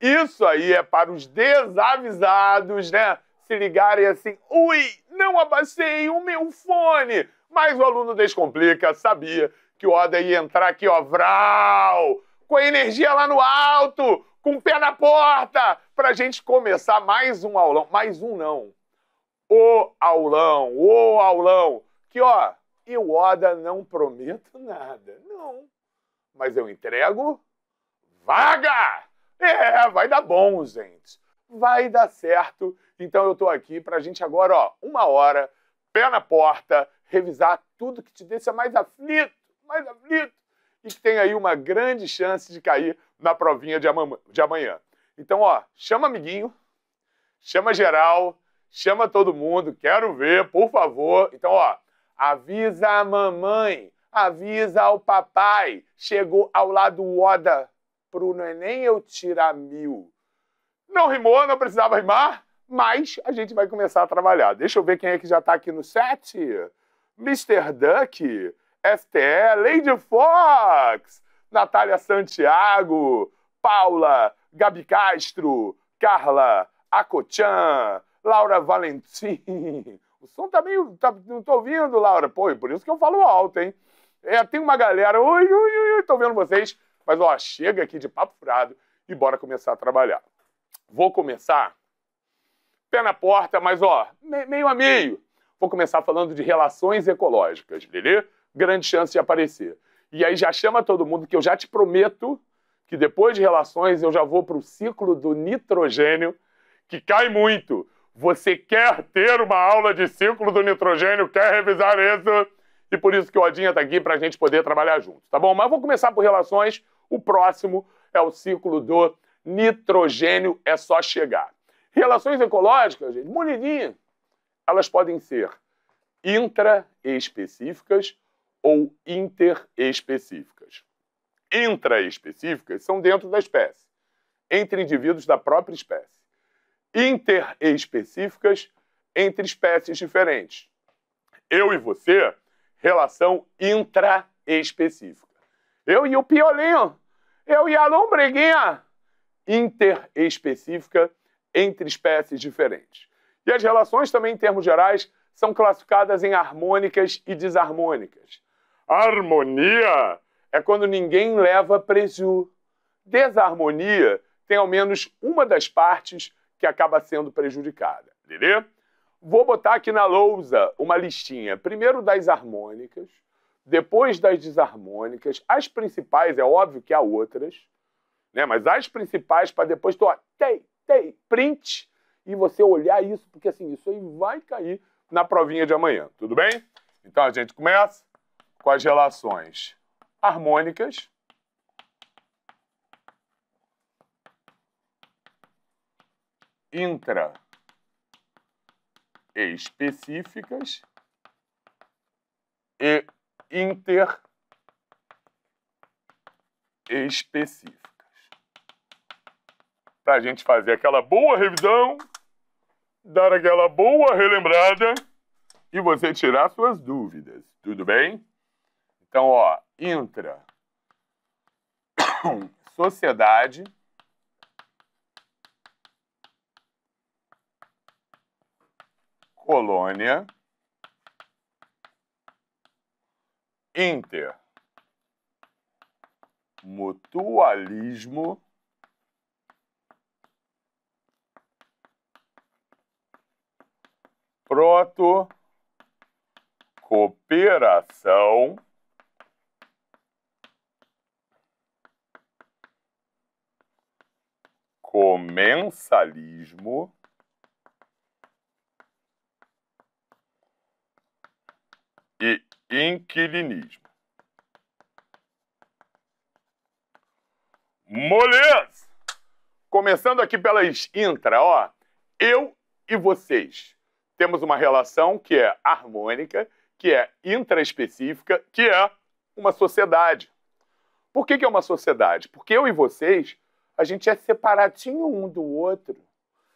Isso aí é para os desavisados, né? Se ligarem assim, ui, não abastei o meu fone. Mas o aluno descomplica, sabia que o Oda ia entrar aqui, ó, vral, com a energia lá no alto, com o pé na porta, pra gente começar mais um aulão. Mais um não. O aulão, o aulão. Que, ó, e o Oda não prometo nada, não. Mas eu entrego vaga! É, vai dar bom, gente. Vai dar certo. Então eu tô aqui pra gente agora, ó, uma hora, pé na porta, revisar tudo que te deixa mais aflito, mais aflito, e que tem aí uma grande chance de cair na provinha de, amanhã. Então, ó, chama amiguinho, chama geral, chama todo mundo, quero ver, por favor. Então, ó, avisa a mamãe, avisa ao papai, chegou ao lado Oda pro Enem é eu tirar mil. Não rimou, não precisava rimar, mas a gente vai começar a trabalhar. Deixa eu ver quem é que já está aqui no set. Mr. Duck, STE, Lady Fox, Natália Santiago, Paula, Gabi Castro, Carla, Acochan, Laura Valentim. O som tá meio. Tá, não tô ouvindo, Laura. Pô, é por isso que eu falo alto, hein? É, tem uma galera. Ui, ui, ui, ui, tô vendo vocês. Mas ó, chega aqui de papo furado e bora começar a trabalhar. Vou começar pé na porta, mas ó, meio a meio. Vou começar falando de relações ecológicas, beleza? Grande chance de aparecer. E aí já chama todo mundo que eu já te prometo que depois de relações eu já vou para o ciclo do nitrogênio, que cai muito. Você quer ter uma aula de ciclo do nitrogênio? Quer revisar isso? E por isso que o Odinha está aqui para a gente poder trabalhar junto, tá bom? Mas vou começar por relações o próximo é o ciclo do nitrogênio, é só chegar. Relações ecológicas, gente, bonitinha. Elas podem ser intraespecíficas ou interespecíficas. Intraespecíficas são dentro da espécie, entre indivíduos da própria espécie. Interespecíficas entre espécies diferentes. Eu e você, relação intraespecífica. Eu e o piolinho eu e a lombriguinha interespecífica entre espécies diferentes. E as relações também, em termos gerais, são classificadas em harmônicas e desarmônicas. Harmonia é quando ninguém leva preju. Desarmonia tem ao menos uma das partes que acaba sendo prejudicada. Entendeu? Vou botar aqui na lousa uma listinha, primeiro das harmônicas, depois das desarmônicas, as principais, é óbvio que há outras, né? mas as principais para depois tu, ó, tem, tem, print, e você olhar isso, porque assim, isso aí vai cair na provinha de amanhã, tudo bem? Então a gente começa com as relações harmônicas. intra específicas e interespecíficas Para a gente fazer aquela boa revisão, dar aquela boa relembrada e você tirar suas dúvidas, tudo bem? Então, ó, intra sociedade colônia Inter. Mutualismo. Proto. Cooperação. Comensalismo. e inquilinismo. Moleza! Começando aqui pelas intra, ó. Eu e vocês temos uma relação que é harmônica, que é intraespecífica, que é uma sociedade. Por que, que é uma sociedade? Porque eu e vocês, a gente é separadinho um do outro.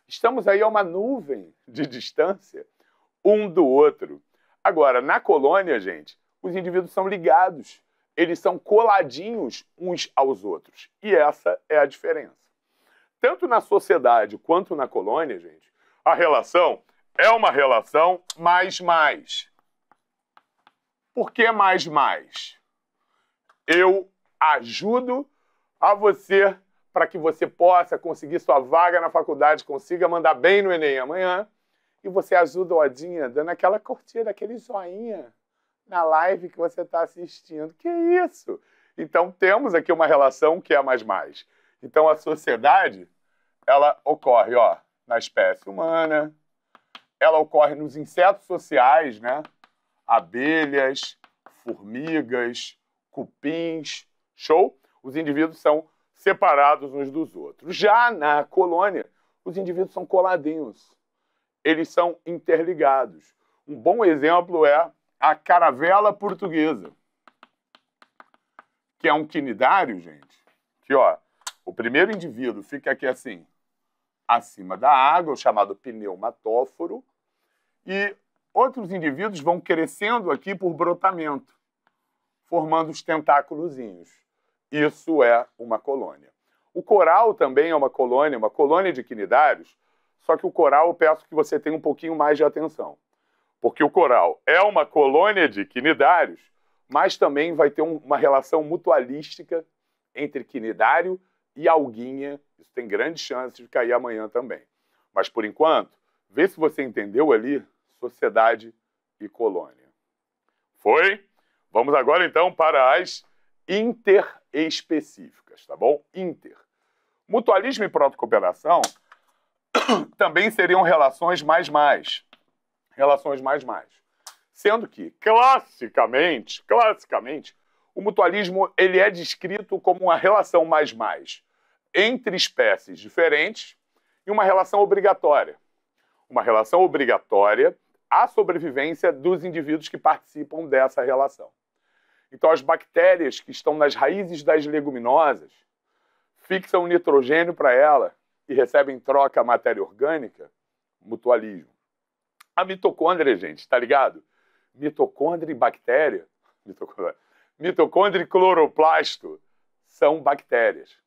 Estamos aí a uma nuvem de distância um do outro. Agora, na colônia, gente, os indivíduos são ligados, eles são coladinhos uns aos outros. E essa é a diferença. Tanto na sociedade quanto na colônia, gente, a relação é uma relação mais mais. Por que mais mais? Eu ajudo a você para que você possa conseguir sua vaga na faculdade, consiga mandar bem no Enem amanhã e você ajuda o Odinha dando aquela curtida, aquele joinha na live que você está assistindo. Que isso? Então temos aqui uma relação que é mais mais. Então a sociedade, ela ocorre, ó, na espécie humana, ela ocorre nos insetos sociais, né? Abelhas, formigas, cupins, show? Os indivíduos são separados uns dos outros. Já na colônia, os indivíduos são coladinhos eles são interligados. Um bom exemplo é a caravela portuguesa, que é um quinidário, gente. Que ó, o primeiro indivíduo fica aqui assim, acima da água, chamado pneumatóforo, e outros indivíduos vão crescendo aqui por brotamento, formando os tentáculozinhos. Isso é uma colônia. O coral também é uma colônia, uma colônia de quinidários só que o coral eu peço que você tenha um pouquinho mais de atenção. Porque o coral é uma colônia de quinidários, mas também vai ter um, uma relação mutualística entre quinidário e alguinha. Isso tem grandes chances de cair amanhã também. Mas por enquanto, vê se você entendeu ali sociedade e colônia. Foi? Vamos agora então para as interespecíficas, tá bom? Inter. Mutualismo e protocooperação também seriam relações mais mais. Relações mais mais. Sendo que, classicamente, classicamente, o mutualismo ele é descrito como uma relação mais mais entre espécies diferentes e uma relação obrigatória. Uma relação obrigatória à sobrevivência dos indivíduos que participam dessa relação. Então, as bactérias que estão nas raízes das leguminosas fixam nitrogênio para ela e recebe em troca a matéria orgânica, mutualismo. A mitocôndria, gente, tá ligado? Mitocôndria e bactéria, mitocôndria, mitocôndria e cloroplasto são bactérias.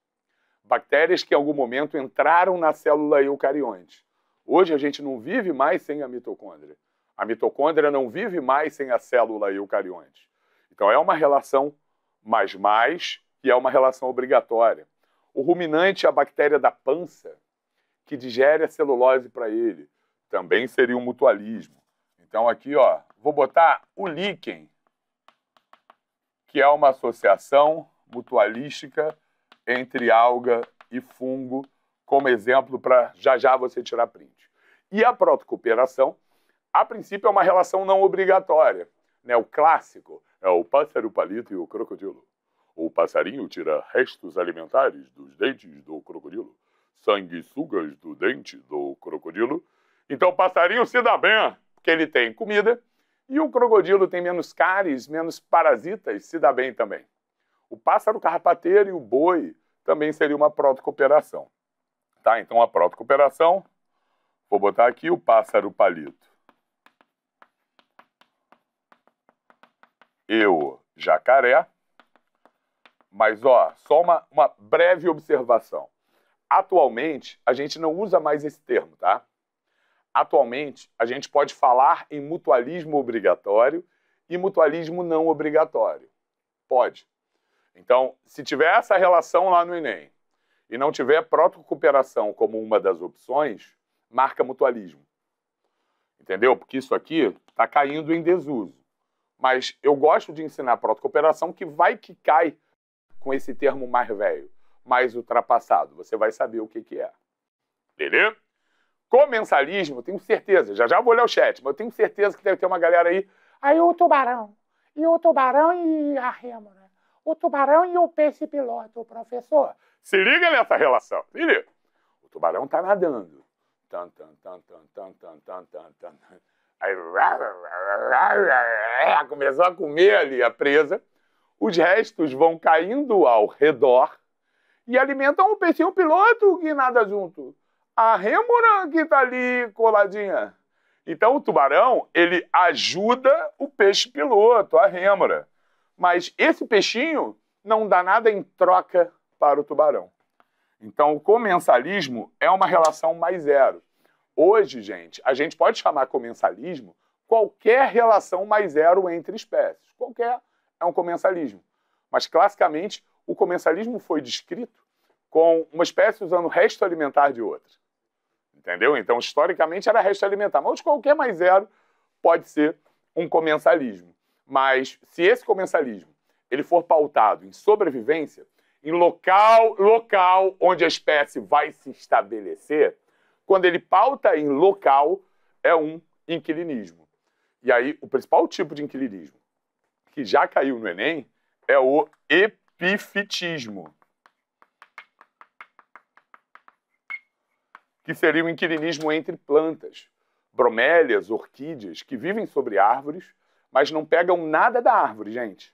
Bactérias que em algum momento entraram na célula eucarionte. Hoje a gente não vive mais sem a mitocôndria. A mitocôndria não vive mais sem a célula eucarionte. Então é uma relação mais mais, e é uma relação obrigatória. O ruminante é a bactéria da pança que digere a celulose para ele. Também seria um mutualismo. Então aqui, ó, vou botar o líquen, que é uma associação mutualística entre alga e fungo, como exemplo para já já você tirar print. E a protocooperação, a princípio, é uma relação não obrigatória. Né? O clássico é o pássaro palito e o crocodilo. O passarinho tira restos alimentares dos dentes do crocodilo, sanguessugas do dente do crocodilo. Então o passarinho se dá bem, porque ele tem comida, e o crocodilo tem menos cáries, menos parasitas, se dá bem também. O pássaro carrapateiro e o boi também seria uma protocooperação. Tá? Então a protocooperação, vou botar aqui o pássaro palito. Eu, jacaré mas, ó, só uma, uma breve observação. Atualmente, a gente não usa mais esse termo, tá? Atualmente, a gente pode falar em mutualismo obrigatório e mutualismo não obrigatório. Pode. Então, se tiver essa relação lá no Enem e não tiver protocooperação como uma das opções, marca mutualismo. Entendeu? Porque isso aqui está caindo em desuso. Mas eu gosto de ensinar protocooperação que vai que cai com esse termo mais velho, mais ultrapassado. Você vai saber o que, que é. Beleza? Comensalismo, tenho certeza, já já vou olhar o chat, mas eu tenho certeza que deve ter uma galera aí. Aí o tubarão, e o tubarão e a rêmora, né? o tubarão e o peixe piloto, professor. Se liga nessa relação, se liga. O tubarão tá nadando. Tan, tan, tan, tan, tan, tan, tan, tan, tan. Aí começou a comer ali a presa os restos vão caindo ao redor e alimentam o peixinho piloto que nada junto. A rêmora que está ali coladinha. Então o tubarão, ele ajuda o peixe piloto, a rêmora. Mas esse peixinho não dá nada em troca para o tubarão. Então o comensalismo é uma relação mais zero. Hoje, gente, a gente pode chamar comensalismo qualquer relação mais zero entre espécies. Qualquer é um comensalismo. Mas, classicamente, o comensalismo foi descrito com uma espécie usando resto alimentar de outra. Entendeu? Então, historicamente, era resto alimentar. Mas qualquer mais zero pode ser um comensalismo. Mas se esse comensalismo ele for pautado em sobrevivência, em local, local onde a espécie vai se estabelecer, quando ele pauta em local, é um inquilinismo. E aí, o principal tipo de inquilinismo que já caiu no Enem, é o epifitismo. Que seria o inquilinismo entre plantas. Bromélias, orquídeas, que vivem sobre árvores, mas não pegam nada da árvore, gente.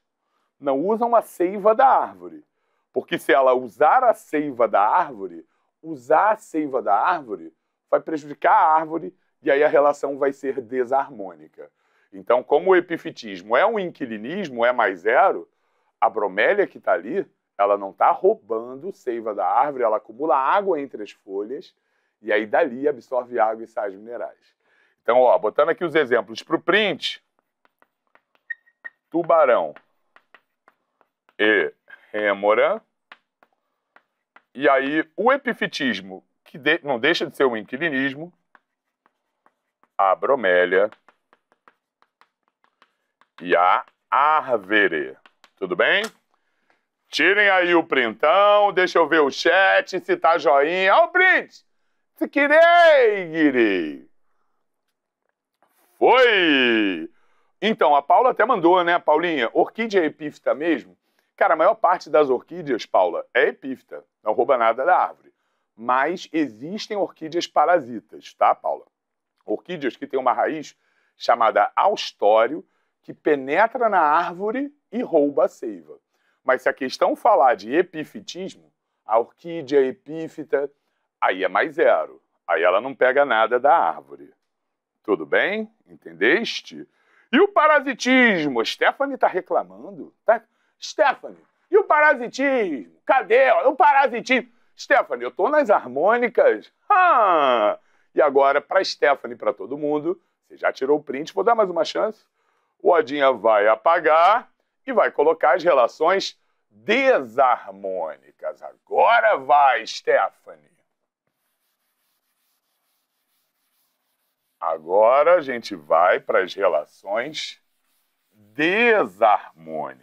Não usam a seiva da árvore. Porque se ela usar a seiva da árvore, usar a seiva da árvore vai prejudicar a árvore e aí a relação vai ser desarmônica. Então, como o epifitismo é um inquilinismo, é mais zero, a bromélia que está ali, ela não está roubando seiva da árvore, ela acumula água entre as folhas e aí dali absorve água e sais minerais. Então, ó, botando aqui os exemplos para o print, tubarão e rêmora. E aí o epifitismo, que de, não deixa de ser um inquilinismo, a bromélia e a árvore. Tudo bem? Tirem aí o printão, deixa eu ver o chat, se tá joinha. Olha o print! Se querei! Foi! Então, a Paula até mandou, né, Paulinha? Orquídea é epífita mesmo? Cara, a maior parte das orquídeas, Paula, é epífita. Não rouba nada da árvore. Mas existem orquídeas parasitas, tá, Paula? Orquídeas que têm uma raiz chamada austório, que penetra na árvore e rouba a seiva. Mas se a questão falar de epifitismo, a orquídea epífita, aí é mais zero. Aí ela não pega nada da árvore. Tudo bem? Entendeste? E o parasitismo? Stephanie está reclamando? Tá? Stephanie, e o parasitismo? Cadê? O parasitismo? Stephanie, eu estou nas harmônicas. Ah! E agora, para Stephanie e para todo mundo, você já tirou o print, vou dar mais uma chance o Odinha vai apagar e vai colocar as relações desarmônicas. Agora vai, Stephanie. Agora a gente vai para as relações desarmônicas.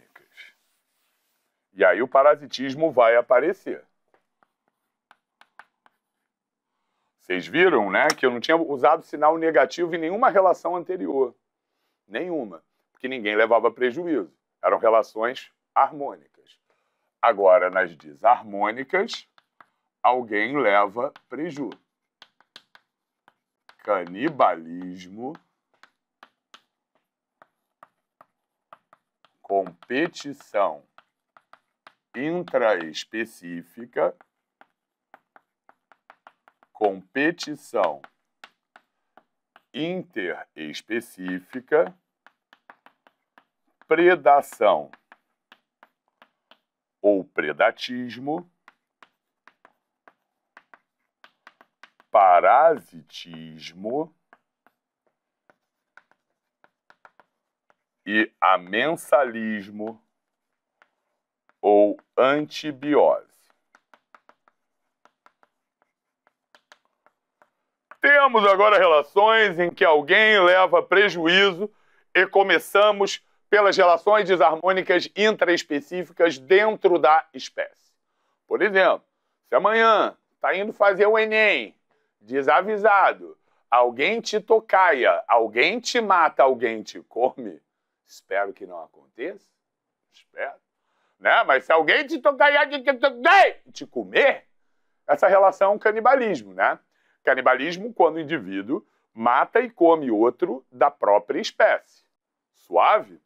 E aí o parasitismo vai aparecer. Vocês viram, né, que eu não tinha usado sinal negativo em nenhuma relação anterior. Nenhuma, porque ninguém levava prejuízo. Eram relações harmônicas. Agora, nas desarmônicas, alguém leva prejuízo. Canibalismo, competição intraespecífica, competição interespecífica, predação ou predatismo, parasitismo e amensalismo ou antibiose. Temos agora relações em que alguém leva prejuízo e começamos pelas relações desarmônicas intraespecíficas dentro da espécie. Por exemplo, se amanhã está indo fazer o Enem, desavisado, alguém te tocaia, alguém te mata, alguém te come, espero que não aconteça, espero, né? Mas se alguém te tocaia, te comer, essa relação é um canibalismo, né? Canibalismo quando o indivíduo mata e come outro da própria espécie. Suave?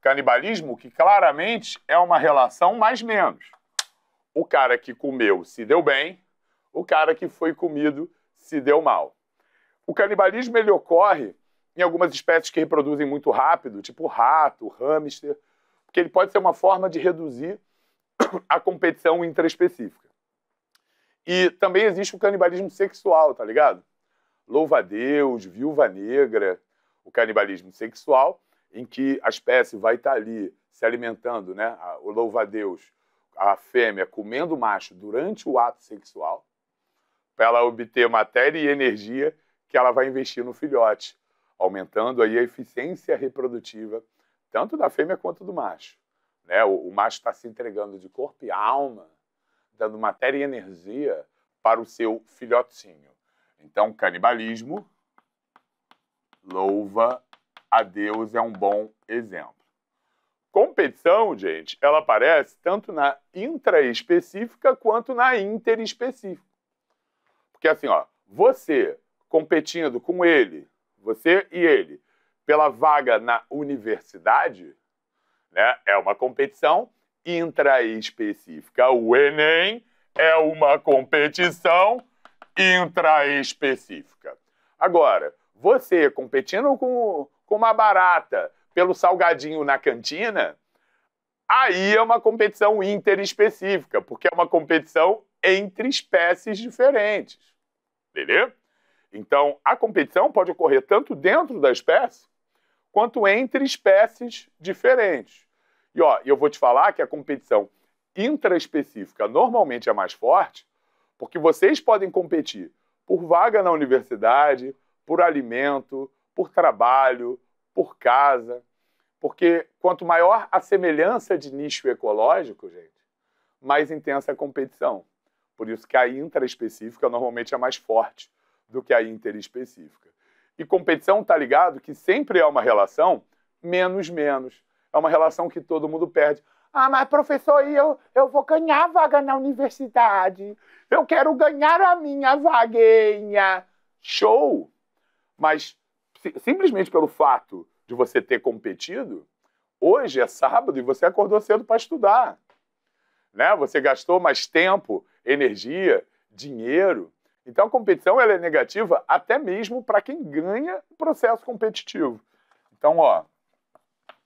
Canibalismo que claramente é uma relação mais menos. O cara que comeu se deu bem, o cara que foi comido se deu mal. O canibalismo ele ocorre em algumas espécies que reproduzem muito rápido, tipo rato, hamster, porque ele pode ser uma forma de reduzir a competição intraespecífica. E também existe o canibalismo sexual, tá ligado? Louva a Deus, Viúva Negra, o canibalismo sexual, em que a espécie vai estar tá ali se alimentando, né? O louva a Deus, a fêmea comendo o macho durante o ato sexual, para ela obter matéria e energia que ela vai investir no filhote, aumentando aí a eficiência reprodutiva tanto da fêmea quanto do macho. Né? O, o macho está se entregando de corpo e alma dando matéria e energia para o seu filhotinho. Então, canibalismo, louva a Deus é um bom exemplo. Competição, gente, ela aparece tanto na intraespecífica quanto na interespecífica. Porque assim, ó, você competindo com ele, você e ele, pela vaga na universidade, né, é uma competição intraespecífica. O Enem é uma competição intraespecífica. Agora, você competindo com, com uma barata pelo salgadinho na cantina, aí é uma competição interespecífica, porque é uma competição entre espécies diferentes. Beleza? Então, a competição pode ocorrer tanto dentro da espécie quanto entre espécies diferentes. E ó, eu vou te falar que a competição intraespecífica normalmente é mais forte, porque vocês podem competir por vaga na universidade, por alimento, por trabalho, por casa. Porque quanto maior a semelhança de nicho ecológico, gente, mais intensa a competição. Por isso que a intraespecífica normalmente é mais forte do que a interespecífica. E competição está ligado que sempre é uma relação menos menos é uma relação que todo mundo perde. Ah, mas professor, eu, eu vou ganhar vaga na universidade. Eu quero ganhar a minha vaguinha. Show! Mas simplesmente pelo fato de você ter competido, hoje é sábado e você acordou cedo para estudar. Né? Você gastou mais tempo, energia, dinheiro. Então a competição ela é negativa até mesmo para quem ganha o processo competitivo. Então, ó,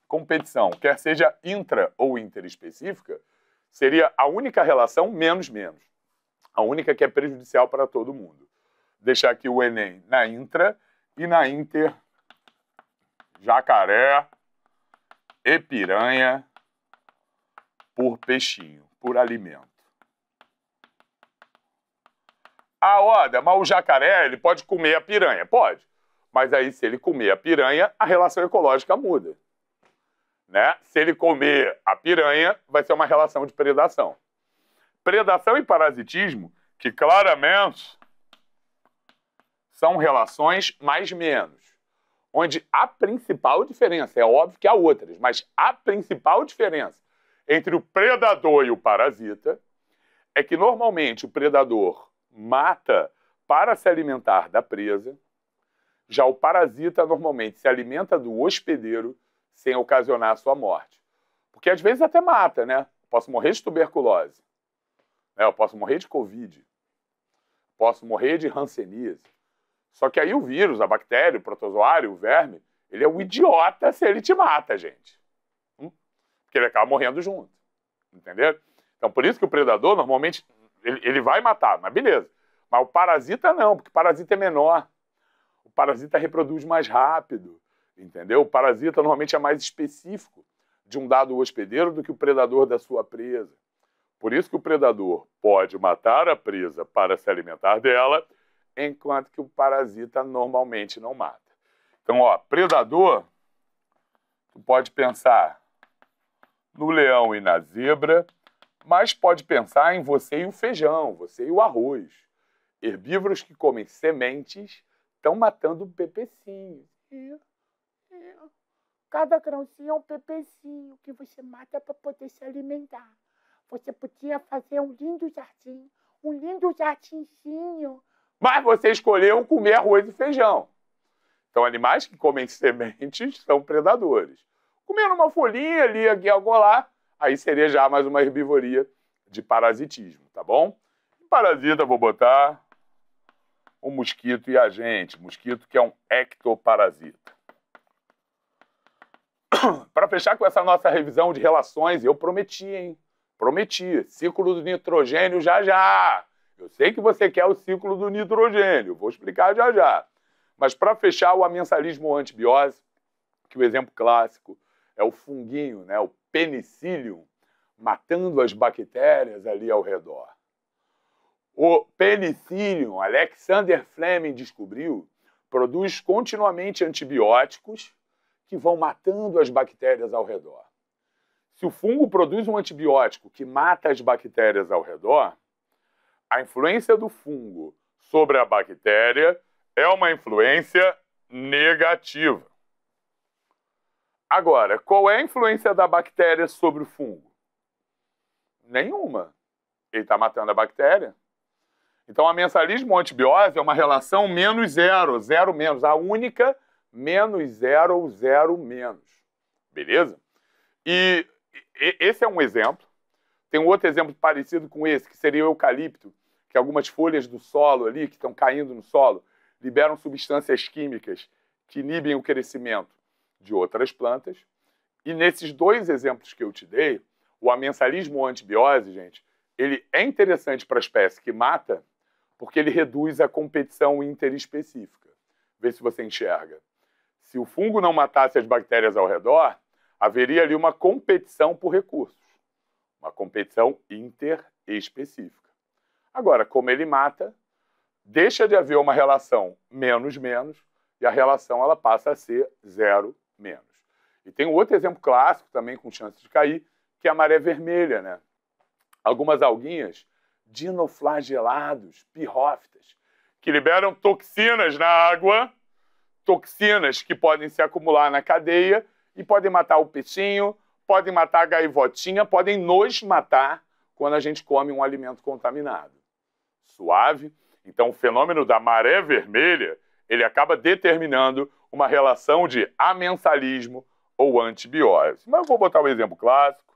competição, quer seja intra ou interespecífica, seria a única relação menos menos, a única que é prejudicial para todo mundo. Deixar aqui o Enem na intra e na inter jacaré e piranha por peixinho, por alimento. Ah, Oda, mas o jacaré ele pode comer a piranha? Pode. Mas aí, se ele comer a piranha, a relação ecológica muda. Né? Se ele comer a piranha, vai ser uma relação de predação. Predação e parasitismo, que claramente são relações mais menos, onde a principal diferença, é óbvio que há outras, mas a principal diferença entre o predador e o parasita é que normalmente o predador mata para se alimentar da presa, já o parasita normalmente se alimenta do hospedeiro sem ocasionar a sua morte. Porque às vezes até mata, né? Posso morrer de tuberculose, né? eu posso morrer de Covid, posso morrer de hanseníase. Só que aí o vírus, a bactéria, o protozoário, o verme, ele é um idiota se ele te mata, gente. Hum? Porque ele acaba morrendo junto. Entendeu? Então, por isso que o predador, normalmente, ele, ele vai matar, mas beleza. Mas o parasita não, porque o parasita é menor. O parasita reproduz mais rápido entendeu? O parasita normalmente é mais específico de um dado hospedeiro do que o predador da sua presa. Por isso que o predador pode matar a presa para se alimentar dela, enquanto que o parasita normalmente não mata. Então, ó, predador, tu pode pensar no leão e na zebra, mas pode pensar em você e o feijão, você e o arroz. Herbívoros que comem sementes estão matando o pepecinho. Cada grãozinho é um pepezinho que você mata para poder se alimentar. Você podia fazer um lindo jardim, um lindo jardinzinho. Mas você escolheu comer arroz e feijão. Então, animais que comem sementes são predadores. Comendo uma folhinha ali, aqui, agolá, aí seria já mais uma herbivoria de parasitismo, tá bom? Parasita, vou botar o mosquito e a gente. Mosquito que é um ectoparasita. para fechar com essa nossa revisão de relações, eu prometi, hein? Prometi. Ciclo do nitrogênio já já. Eu sei que você quer o ciclo do nitrogênio, vou explicar já já. Mas para fechar o amensalismo antibiose, que o exemplo clássico é o funguinho, né, o penicillium, matando as bactérias ali ao redor. O penicillium, Alexander Fleming descobriu, produz continuamente antibióticos que vão matando as bactérias ao redor. Se o fungo produz um antibiótico que mata as bactérias ao redor, a influência do fungo sobre a bactéria é uma influência negativa. Agora, qual é a influência da bactéria sobre o fungo? Nenhuma. Ele está matando a bactéria. Então, a mensalismo-antibiose é uma relação menos zero, zero menos, a única menos zero ou zero menos. Beleza? E, esse é um exemplo. Tem um outro exemplo parecido com esse, que seria o eucalipto, que algumas folhas do solo ali, que estão caindo no solo, liberam substâncias químicas que inibem o crescimento de outras plantas. E nesses dois exemplos que eu te dei, o amensalismo ou antibiose, gente, ele é interessante para a espécie que mata, porque ele reduz a competição interespecífica. Vê se você enxerga. Se o fungo não matasse as bactérias ao redor, haveria ali uma competição por recursos, uma competição interespecífica. Agora, como ele mata, deixa de haver uma relação menos-menos e a relação ela passa a ser zero menos. E tem um outro exemplo clássico também com chance de cair, que é a maré vermelha, né? Algumas alguinhas dinoflagelados, pirrófitas, que liberam toxinas na água toxinas que podem se acumular na cadeia e podem matar o peixinho, podem matar a gaivotinha, podem nos matar quando a gente come um alimento contaminado. Suave? Então, o fenômeno da maré vermelha, ele acaba determinando uma relação de amensalismo ou antibiose. Mas eu vou botar o um exemplo clássico,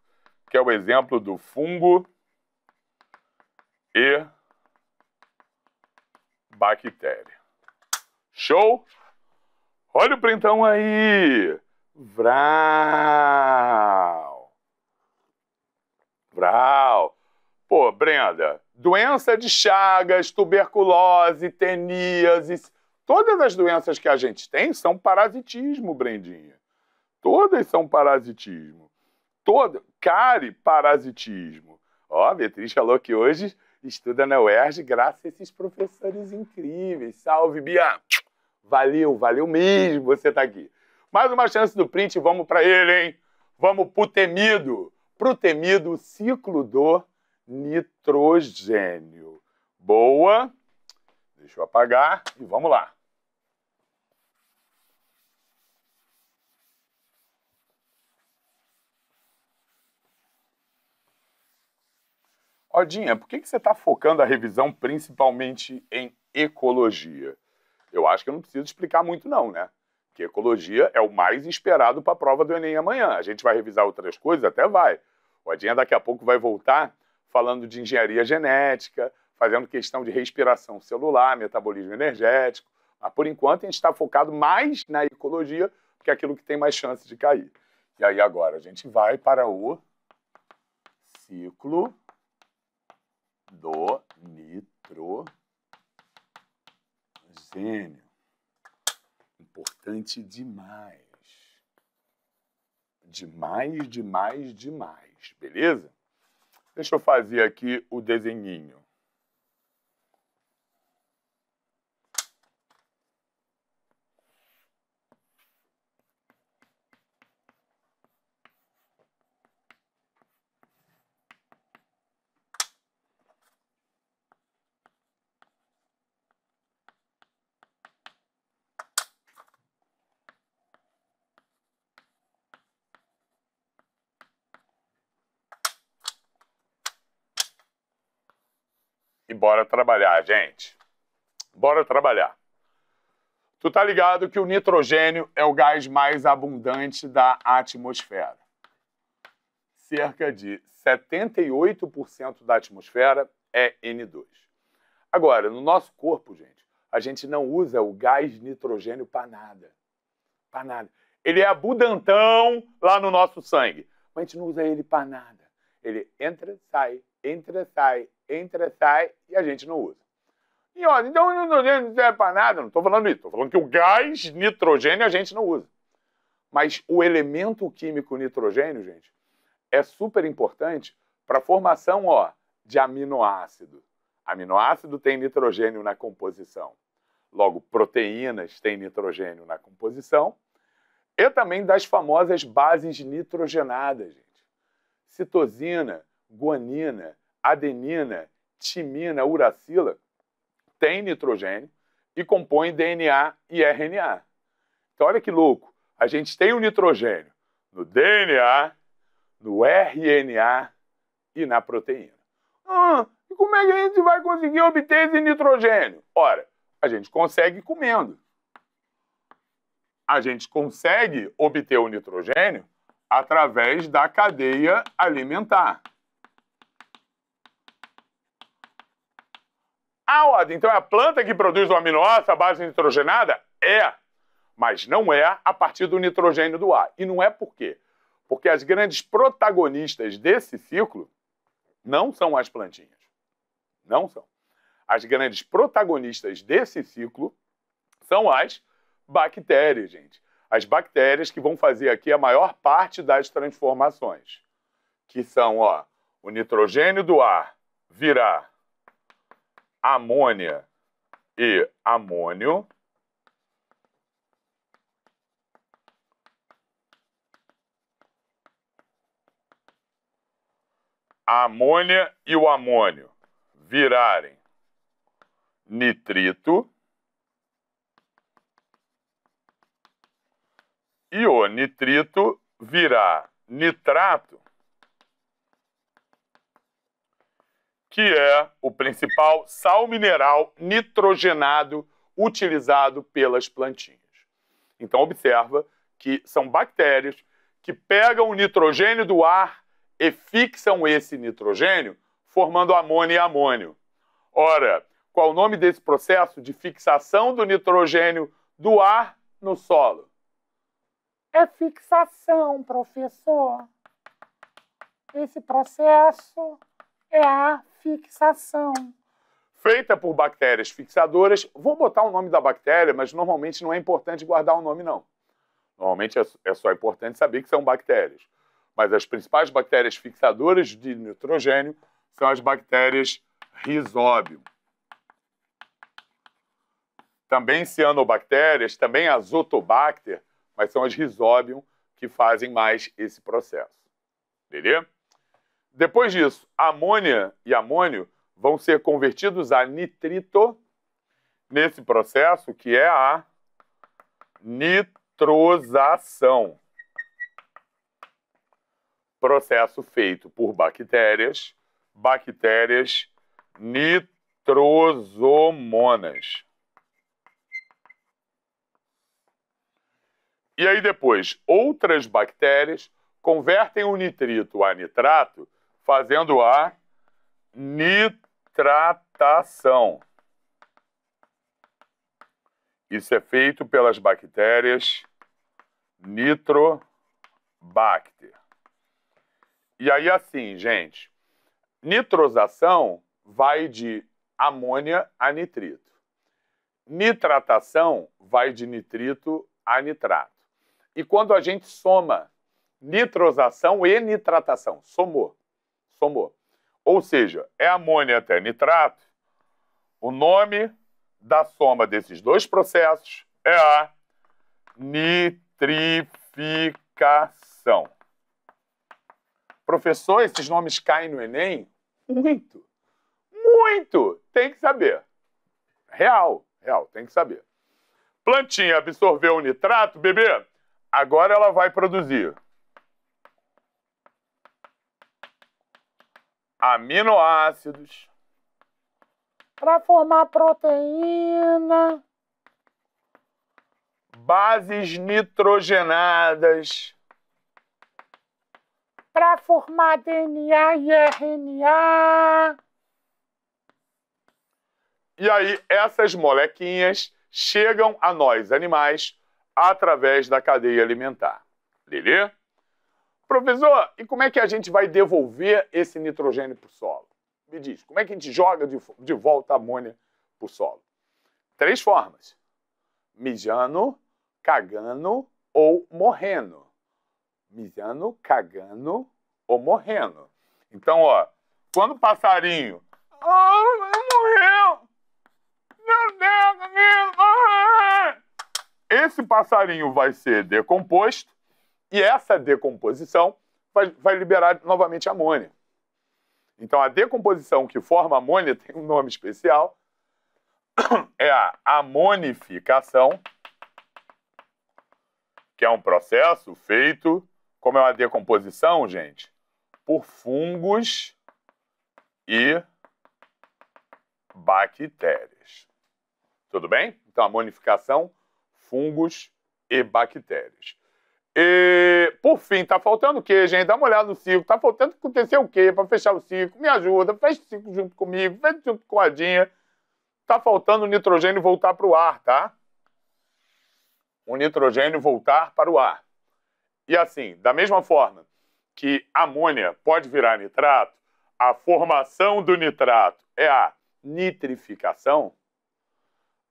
que é o exemplo do fungo e bactéria. Show? Olha o printão aí! Vral! Vral! Pô, Brenda, doença de Chagas, tuberculose, teníase, todas as doenças que a gente tem são parasitismo, Brendinha. Todas são parasitismo. Toda, care, parasitismo. Ó, a Beatriz falou que hoje estuda na UERJ graças a esses professores incríveis. Salve, Bia! Valeu, valeu mesmo você estar tá aqui. Mais uma chance do print, vamos para ele, hein? Vamos pro temido. Pro temido ciclo do nitrogênio. Boa. Deixa eu apagar e vamos lá. Odinha, por que, que você está focando a revisão principalmente em ecologia? Eu acho que eu não preciso explicar muito, não, né? Porque ecologia é o mais esperado para a prova do Enem amanhã. A gente vai revisar outras coisas? Até vai. O Adinha daqui a pouco vai voltar falando de engenharia genética, fazendo questão de respiração celular, metabolismo energético. Mas, por enquanto, a gente está focado mais na ecologia, porque é aquilo que tem mais chance de cair. E aí, agora, a gente vai para o ciclo do nitro fêmea. Importante demais. Demais, demais, demais. Beleza? Deixa eu fazer aqui o desenhinho. e bora trabalhar, gente. Bora trabalhar. Tu tá ligado que o nitrogênio é o gás mais abundante da atmosfera. Cerca de 78% da atmosfera é N2. Agora, no nosso corpo, gente, a gente não usa o gás nitrogênio para nada. Para nada. Ele é abundantão lá no nosso sangue, mas a gente não usa ele para nada. Ele entra, sai, entra, sai, entra, sai e a gente não usa. E olha, então nitrogênio não serve para nada, não estou falando isso, estou falando que o gás nitrogênio a gente não usa. Mas o elemento químico nitrogênio, gente, é super importante para a formação ó, de aminoácido. Aminoácido tem nitrogênio na composição. Logo, proteínas têm nitrogênio na composição. E também das famosas bases nitrogenadas, gente. Citosina, guanina, adenina, timina, uracila, têm nitrogênio e compõem DNA e RNA. Então, olha que louco. A gente tem o nitrogênio no DNA, no RNA e na proteína. Ah, e como é que a gente vai conseguir obter esse nitrogênio? Ora, a gente consegue comendo. A gente consegue obter o nitrogênio através da cadeia alimentar. então é a planta que produz o aminoácido à base nitrogenada? É, mas não é a partir do nitrogênio do ar. E não é por quê? Porque as grandes protagonistas desse ciclo não são as plantinhas. Não são. As grandes protagonistas desse ciclo são as bactérias, gente. As bactérias que vão fazer aqui a maior parte das transformações, que são, ó, o nitrogênio do ar virar amônia e amônio. A amônia e o amônio virarem nitrito e o nitrito virar nitrato, que é o principal sal mineral nitrogenado utilizado pelas plantinhas. Então, observa que são bactérias que pegam o nitrogênio do ar e fixam esse nitrogênio, formando amônia e amônio. Ora, qual o nome desse processo de fixação do nitrogênio do ar no solo? É fixação, professor. Esse processo é a fixação. Feita por bactérias fixadoras, vou botar o nome da bactéria, mas normalmente não é importante guardar o nome, não. Normalmente é, é só importante saber que são bactérias. Mas as principais bactérias fixadoras de nitrogênio são as bactérias Rhizobium. Também cianobactérias, também azotobacter, mas são as Rhizobium que fazem mais esse processo. Beleza? Depois disso, amônia e amônio vão ser convertidos a nitrito nesse processo que é a nitrosação. Processo feito por bactérias, bactérias nitrosomonas. E aí depois, outras bactérias convertem o nitrito a nitrato fazendo a nitratação. Isso é feito pelas bactérias nitrobacter. E aí assim, gente, nitrosação vai de amônia a nitrito. Nitratação vai de nitrito a nitrato. E quando a gente soma nitrosação e nitratação, somou, somou. Ou seja, é amônia até nitrato. O nome da soma desses dois processos é a nitrificação. Professor, esses nomes caem no Enem? Muito. Muito! Tem que saber. Real, real, tem que saber. Plantinha absorveu o nitrato, bebê? Agora ela vai produzir aminoácidos para formar proteína, bases nitrogenadas para formar DNA e RNA. E aí, essas molequinhas chegam a nós, animais, através da cadeia alimentar. Lelê? Professor, e como é que a gente vai devolver esse nitrogênio para o solo? Me diz, como é que a gente joga de, de volta a amônia para o solo? Três formas: mijando, cagando ou morrendo. Mijando, cagando ou morrendo. Então, ó, quando o passarinho. Ah, morreu! Meu Deus, amigo! Esse passarinho vai ser decomposto e essa decomposição vai, vai liberar novamente amônia. Então, a decomposição que forma amônia tem um nome especial, é a amonificação, que é um processo feito, como é uma decomposição, gente, por fungos e bactérias. Tudo bem? Então, amonificação, fungos e bactérias. E, por fim, tá faltando o quê, gente? Dá uma olhada no circo. Tá faltando acontecer o quê para fechar o circo? Me ajuda, fecha o circo junto comigo, fecha junto com a Dinha. Tá faltando o nitrogênio voltar para o ar, tá? O nitrogênio voltar para o ar. E assim, da mesma forma que amônia pode virar nitrato, a formação do nitrato é a nitrificação,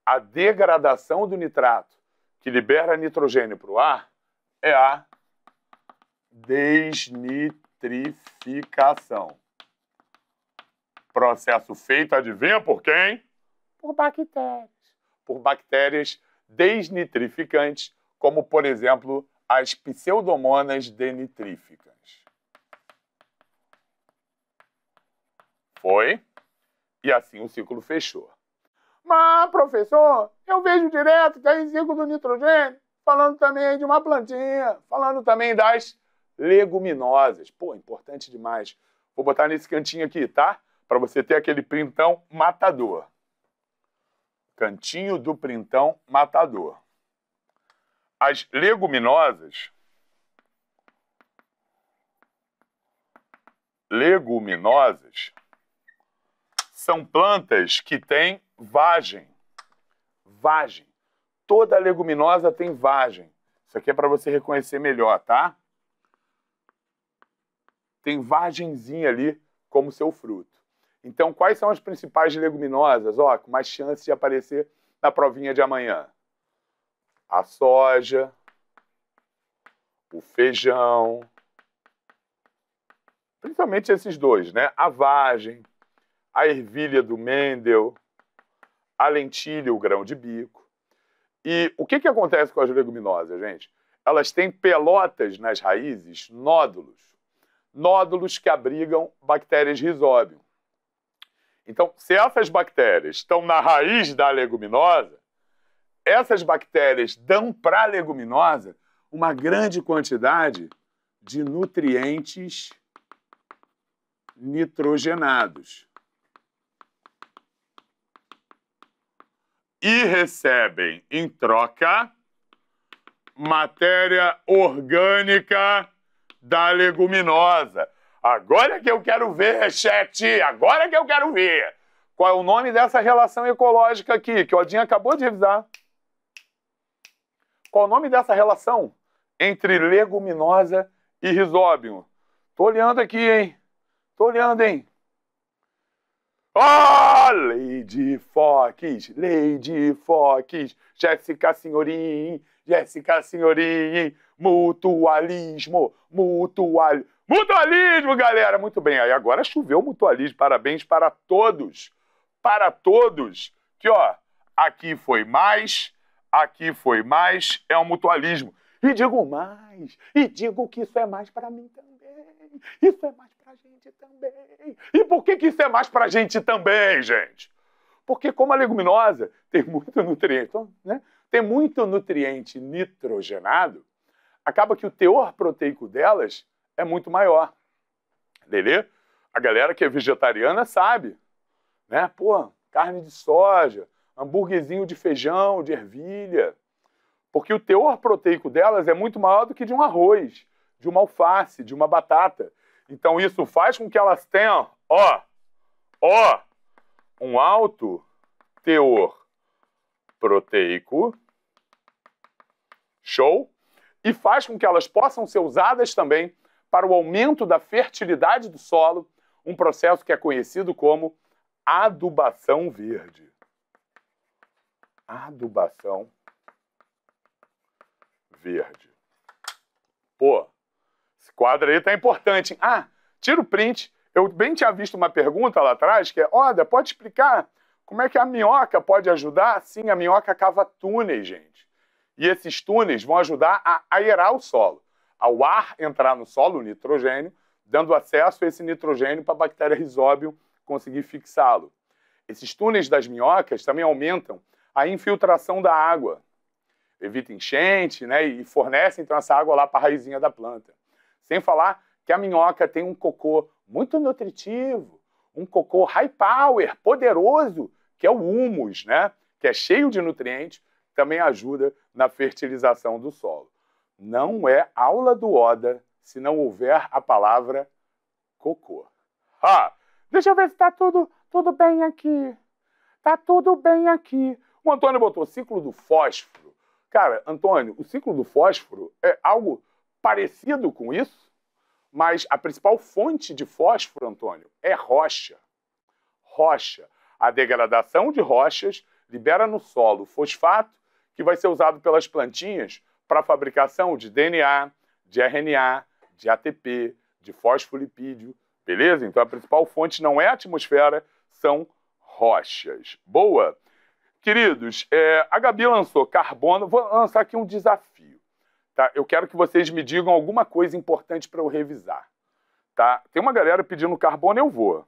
a degradação do nitrato, que libera nitrogênio para o ar, é a desnitrificação. Processo feito, adivinha por quem? Por bactérias. Por bactérias desnitrificantes, como, por exemplo, as pseudomonas denitríficas. Foi? E assim o ciclo fechou. Mas, professor, eu vejo direto que tem ciclo do nitrogênio falando também de uma plantinha, falando também das leguminosas. Pô, importante demais. Vou botar nesse cantinho aqui, tá? Para você ter aquele printão matador. Cantinho do printão matador. As leguminosas. Leguminosas são plantas que têm vagem. Vagem Toda leguminosa tem vagem. Isso aqui é para você reconhecer melhor, tá? Tem vagenzinha ali como seu fruto. Então, quais são as principais leguminosas, ó, com mais chance de aparecer na provinha de amanhã? A soja, o feijão, principalmente esses dois, né? A vagem, a ervilha do Mendel, a lentilha, o grão de bico. E o que, que acontece com as leguminosas, gente? Elas têm pelotas nas raízes, nódulos. Nódulos que abrigam bactérias risóbio. Então, se essas bactérias estão na raiz da leguminosa, essas bactérias dão para a leguminosa uma grande quantidade de nutrientes nitrogenados. e recebem em troca matéria orgânica da leguminosa. Agora é que eu quero ver, chat, agora é que eu quero ver. Qual é o nome dessa relação ecológica aqui que o Odin acabou de revisar? Qual é o nome dessa relação entre leguminosa e rizóbio? Tô olhando aqui, hein? Tô olhando, hein? Ah! Lady Fox, Lady Fox, Jéssica Senhorim, Jéssica Senhorim, mutualismo, mutual, mutualismo, galera! Muito bem, aí agora choveu mutualismo, parabéns para todos, para todos, que ó, aqui foi mais, aqui foi mais, é um mutualismo. E digo mais, e digo que isso é mais para mim também, isso é mais pra gente também. E por que, que isso é mais pra gente também, gente? Porque como a leguminosa tem muito nutriente, então, né? tem muito nutriente nitrogenado, acaba que o teor proteico delas é muito maior. Entendeu? A galera que é vegetariana sabe, né? Pô, carne de soja, hambúrguerzinho de feijão, de ervilha, porque o teor proteico delas é muito maior do que de um arroz, de uma alface, de uma batata. Então isso faz com que elas tenham, ó, ó, um alto teor proteico. Show? E faz com que elas possam ser usadas também para o aumento da fertilidade do solo, um processo que é conhecido como adubação verde. Adubação verde. Pô, quadro aí tá importante. Ah, tira o print. Eu bem tinha visto uma pergunta lá atrás que é: Oda, pode explicar como é que a minhoca pode ajudar? Sim, a minhoca cava túneis, gente. E esses túneis vão ajudar a aerar o solo, ao ar entrar no solo, o nitrogênio, dando acesso a esse nitrogênio para a bactéria risóbio conseguir fixá-lo. Esses túneis das minhocas também aumentam a infiltração da água, evita enchente né, e fornece então essa água lá para a raizinha da planta. Sem falar que a minhoca tem um cocô muito nutritivo, um cocô high power, poderoso, que é o humus, né? que é cheio de nutrientes, também ajuda na fertilização do solo. Não é aula do Oda se não houver a palavra cocô. Ah, deixa eu ver se está tudo, tudo bem aqui. Tá tudo bem aqui. O Antônio botou ciclo do fósforo. Cara, Antônio, o ciclo do fósforo é algo parecido com isso, mas a principal fonte de fósforo, Antônio, é rocha. Rocha. A degradação de rochas libera no solo fosfato, que vai ser usado pelas plantinhas para a fabricação de DNA, de RNA, de ATP, de fosfolipídio, beleza? Então a principal fonte não é a atmosfera, são rochas. Boa? Queridos, é, a Gabi lançou carbono. Vou lançar aqui um desafio. Tá? Eu quero que vocês me digam alguma coisa importante para eu revisar. Tá? Tem uma galera pedindo carbono, eu vou.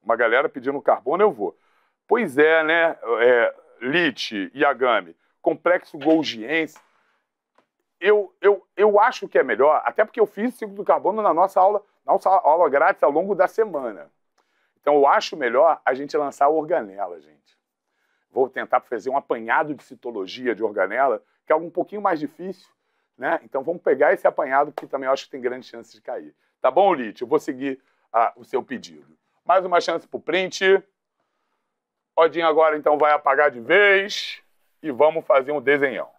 Uma galera pedindo carbono, eu vou. Pois é, né? É, Lite, Yagami, complexo golgiense. Eu, eu, eu acho que é melhor, até porque eu fiz o ciclo do carbono na nossa aula, na nossa aula grátis ao longo da semana. Então eu acho melhor a gente lançar a organela, gente. Vou tentar fazer um apanhado de citologia de organela, que é algo um pouquinho mais difícil, né? Então vamos pegar esse apanhado que também acho que tem grandes chances de cair. Tá bom, Lite? Eu vou seguir ah, o seu pedido. Mais uma chance para o print. Odinho agora então vai apagar de vez e vamos fazer um desenhão.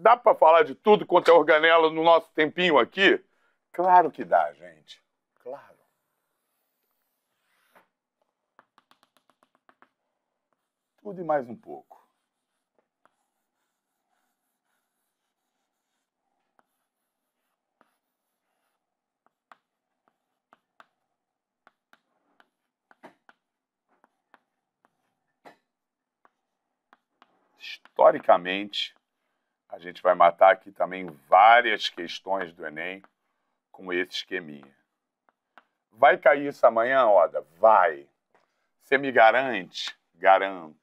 Dá para falar de tudo quanto é organela no nosso tempinho aqui? Claro que dá, gente. Claro. Tudo e mais um pouco. Historicamente, a gente vai matar aqui também várias questões do Enem com esse esqueminha. Vai cair isso amanhã, Oda? Vai. Você me garante? Garanto.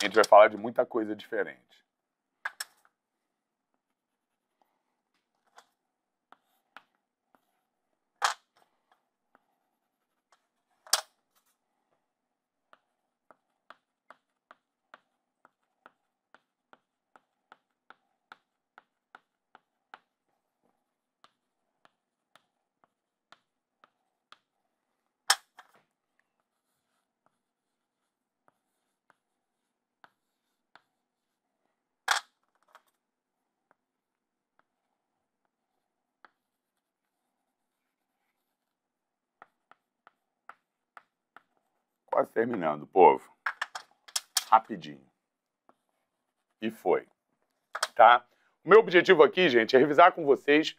A gente vai falar de muita coisa diferente. Terminando, povo. Rapidinho. E foi. Tá? O meu objetivo aqui, gente, é revisar com vocês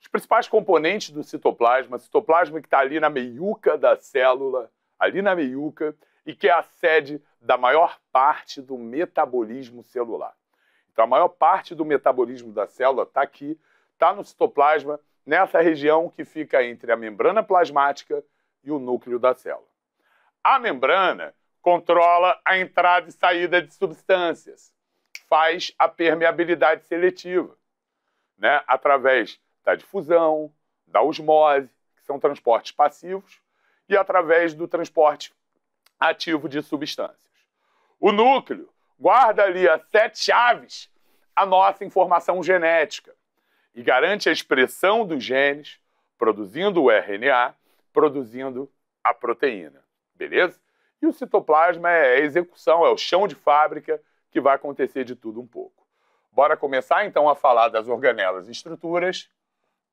os principais componentes do citoplasma. Citoplasma que está ali na meiuca da célula, ali na meiuca, e que é a sede da maior parte do metabolismo celular. Então, a maior parte do metabolismo da célula está aqui, está no citoplasma, nessa região que fica entre a membrana plasmática e o núcleo da célula. A membrana controla a entrada e saída de substâncias, faz a permeabilidade seletiva, né? através da difusão, da osmose, que são transportes passivos, e através do transporte ativo de substâncias. O núcleo guarda ali as sete chaves a nossa informação genética e garante a expressão dos genes, produzindo o RNA, produzindo a proteína beleza? E o citoplasma é a é execução, é o chão de fábrica que vai acontecer de tudo um pouco. Bora começar então a falar das organelas e estruturas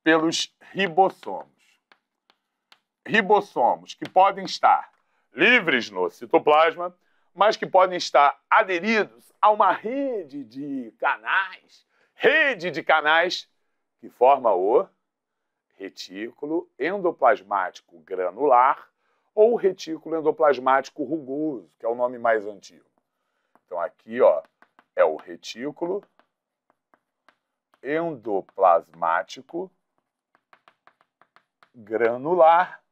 pelos ribossomos. Ribossomos que podem estar livres no citoplasma, mas que podem estar aderidos a uma rede de canais, rede de canais que forma o retículo endoplasmático granular ou retículo endoplasmático rugoso, que é o nome mais antigo. Então aqui, ó, é o retículo endoplasmático granular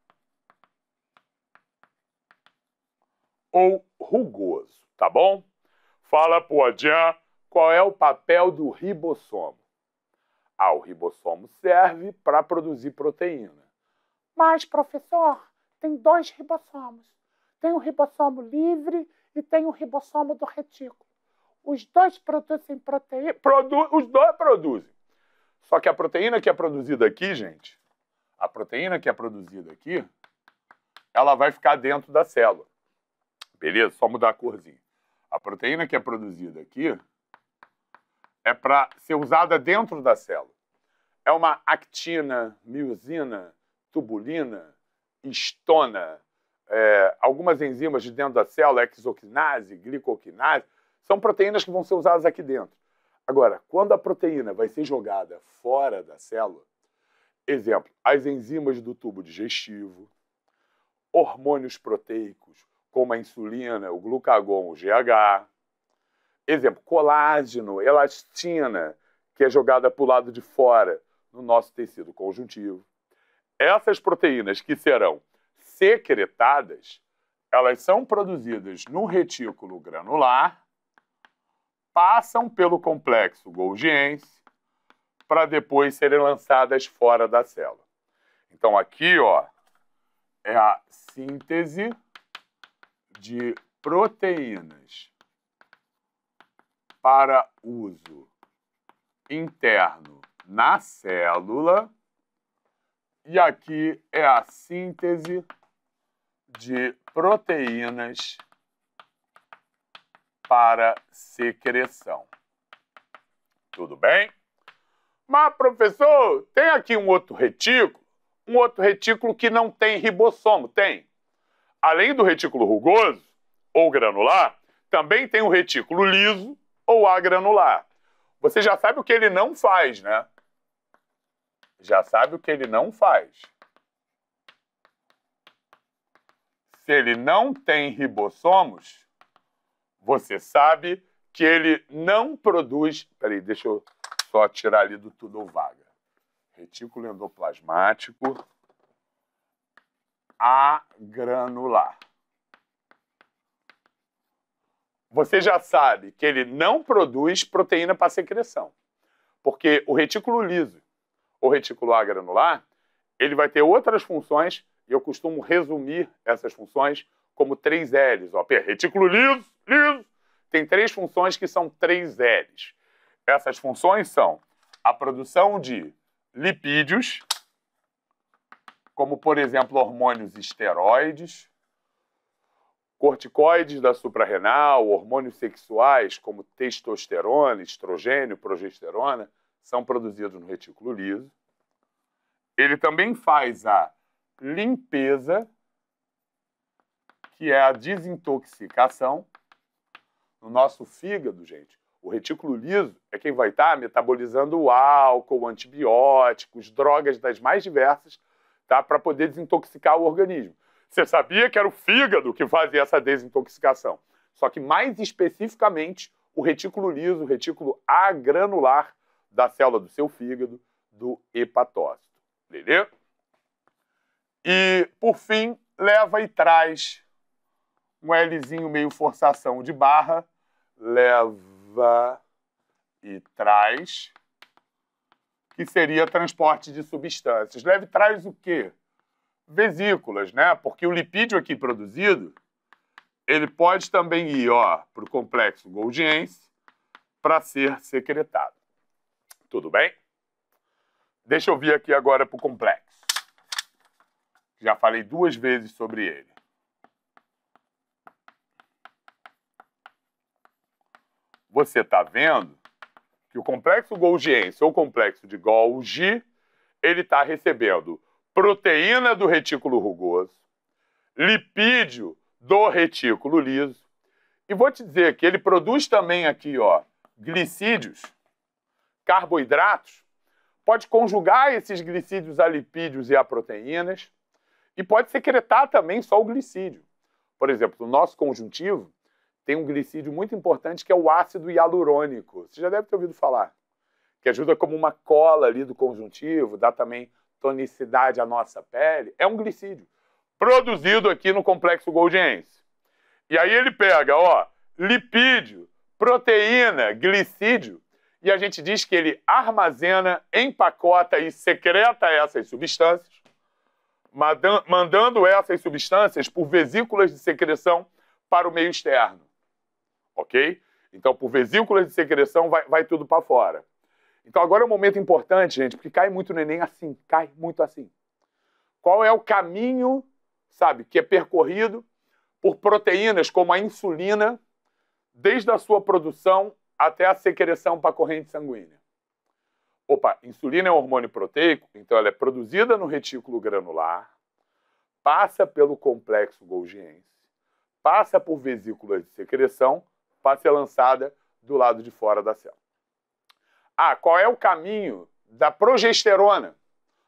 ou rugoso, tá bom? Fala pro Adjan qual é o papel do ribossomo. Ah, o ribossomo serve para produzir proteína. Mas, professor, tem dois ribossomos. Tem o ribossomo livre e tem o ribossomo do retículo. Os dois produzem proteína. Produ... Os dois produzem. Só que a proteína que é produzida aqui, gente, a proteína que é produzida aqui, ela vai ficar dentro da célula. Beleza? Só mudar a corzinha. A proteína que é produzida aqui é para ser usada dentro da célula. É uma actina, miosina, tubulina, Estona é, algumas enzimas de dentro da célula, exoquinase, glicoquinase, são proteínas que vão ser usadas aqui dentro. Agora, quando a proteína vai ser jogada fora da célula, exemplo, as enzimas do tubo digestivo, hormônios proteicos, como a insulina, o glucagon, o GH, exemplo, colágeno, elastina, que é jogada para o lado de fora no nosso tecido conjuntivo. Essas proteínas que serão secretadas, elas são produzidas no retículo granular, passam pelo complexo Golgiense para depois serem lançadas fora da célula. Então aqui, ó, é a síntese de proteínas para uso interno na célula e aqui é a síntese de proteínas para secreção. Tudo bem? Mas, professor, tem aqui um outro retículo, um outro retículo que não tem ribossomo, tem. Além do retículo rugoso ou granular, também tem o retículo liso ou agranular. Você já sabe o que ele não faz, né? já sabe o que ele não faz. Se ele não tem ribossomos, você sabe que ele não produz. Peraí, deixa eu só tirar ali do tudo ou vaga. Retículo endoplasmático agranular. Você já sabe que ele não produz proteína para secreção, porque o retículo liso o reticular granular, ele vai ter outras funções, e eu costumo resumir essas funções como três L's. Ó, retículo liso, liso. Tem três funções que são três L's. Essas funções são a produção de lipídios, como por exemplo hormônios esteroides, corticoides da suprarrenal, hormônios sexuais como testosterona, estrogênio, progesterona, são produzidos no retículo liso. Ele também faz a limpeza, que é a desintoxicação. No nosso fígado, gente, o retículo liso é quem vai estar tá metabolizando o álcool, antibióticos, drogas das mais diversas, tá? para poder desintoxicar o organismo. Você sabia que era o fígado que fazia essa desintoxicação? Só que mais especificamente, o retículo liso, o retículo agranular, da célula do seu fígado, do hepatócito. Entendeu? E, por fim, leva e traz um Lzinho meio forçação de barra, leva e traz, que seria transporte de substâncias. Leva e traz o quê? Vesículas, né? Porque o lipídio aqui produzido, ele pode também ir para o complexo Golgiense para ser secretado. Tudo bem? Deixa eu vir aqui agora para o complexo. Já falei duas vezes sobre ele. Você está vendo que o complexo golgiense ou complexo de Golgi, ele está recebendo proteína do retículo rugoso, lipídio do retículo liso. E vou te dizer que ele produz também aqui, ó, glicídios carboidratos, pode conjugar esses glicídios a lipídios e a proteínas e pode secretar também só o glicídio. Por exemplo, o nosso conjuntivo tem um glicídio muito importante que é o ácido hialurônico. Você já deve ter ouvido falar. Que ajuda como uma cola ali do conjuntivo, dá também tonicidade à nossa pele. É um glicídio produzido aqui no complexo golgiense. E aí ele pega, ó, lipídio, proteína, glicídio, e a gente diz que ele armazena, empacota e secreta essas substâncias, mandando essas substâncias por vesículas de secreção para o meio externo. Ok? Então, por vesículas de secreção, vai, vai tudo para fora. Então, agora é um momento importante, gente, porque cai muito neném assim, cai muito assim. Qual é o caminho, sabe, que é percorrido por proteínas como a insulina, desde a sua produção até a secreção para a corrente sanguínea. Opa, insulina é um hormônio proteico, então ela é produzida no retículo granular, passa pelo complexo Golgiense, passa por vesículas de secreção, para ser lançada do lado de fora da célula. Ah, qual é o caminho da progesterona,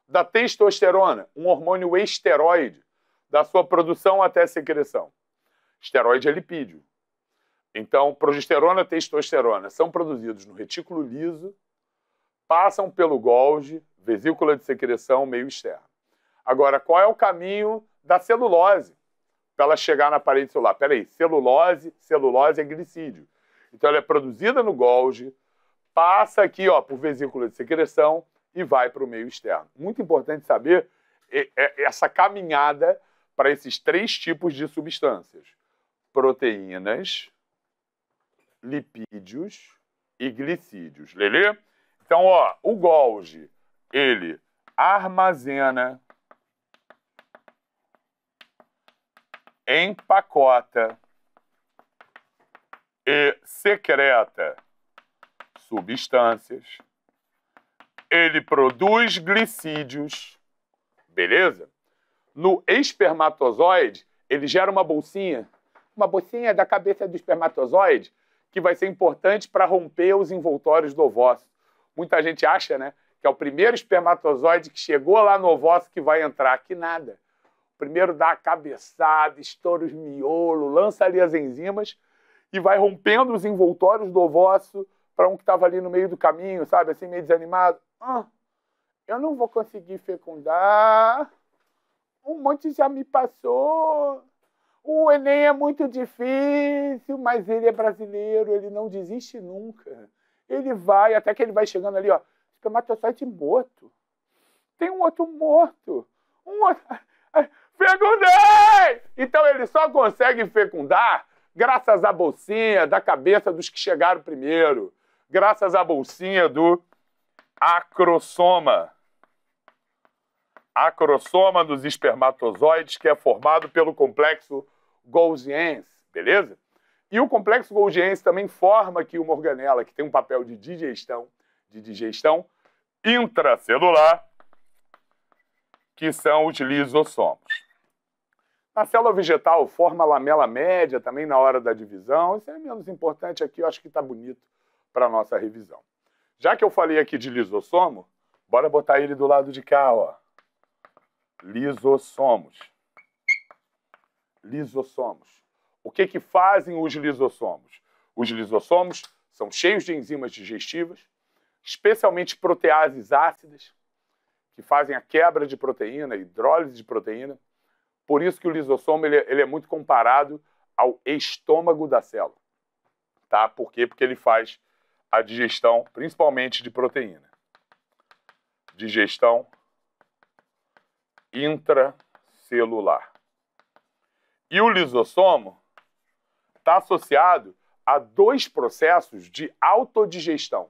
da testosterona, um hormônio esteroide, da sua produção até secreção? Esteroide é lipídio. Então, progesterona e testosterona são produzidos no retículo liso, passam pelo Golgi, vesícula de secreção meio externo. Agora, qual é o caminho da celulose para ela chegar na parede celular? Peraí, celulose, celulose é glicídio. Então, ela é produzida no Golgi, passa aqui ó, por vesícula de secreção e vai para o meio externo. Muito importante saber essa caminhada para esses três tipos de substâncias: proteínas, lipídios e glicídios. Lelê? Então, ó, o Golgi, ele armazena, empacota e secreta substâncias. Ele produz glicídios, beleza? No espermatozoide, ele gera uma bolsinha, uma bolsinha da cabeça do espermatozoide, que vai ser importante para romper os envoltórios do ovócito. Muita gente acha, né, que é o primeiro espermatozoide que chegou lá no ovócito que vai entrar, que nada. Primeiro dá a cabeçada, estoura os miolos, lança ali as enzimas e vai rompendo os envoltórios do ovócito para um que estava ali no meio do caminho, sabe, assim meio desanimado. Ah, eu não vou conseguir fecundar. Um monte já me passou. O Enem é muito difícil, mas ele é brasileiro, ele não desiste nunca. Ele vai, até que ele vai chegando ali, ó, espermatozoide morto. Tem um outro morto. Um outro... Fecundei! Então ele só consegue fecundar graças à bolsinha da cabeça dos que chegaram primeiro, graças à bolsinha do acrossoma. Acrossoma dos espermatozoides, que é formado pelo complexo Golgiense, beleza? E o complexo Golgiense também forma aqui uma organela que tem um papel de digestão, de digestão intracelular, que são os lisossomos. A célula vegetal forma a lamela média também na hora da divisão. Isso é menos importante aqui, eu acho que está bonito para a nossa revisão. Já que eu falei aqui de lisossomo, bora botar ele do lado de cá, ó. Lisossomos lisossomos. O que, que fazem os lisossomos? Os lisossomos são cheios de enzimas digestivas, especialmente proteases ácidas, que fazem a quebra de proteína, a hidrólise de proteína. Por isso que o lisossomo ele, é, ele é muito comparado ao estômago da célula. Tá? Por quê? Porque ele faz a digestão, principalmente de proteína. Digestão intracelular. E o lisossomo está associado a dois processos de autodigestão,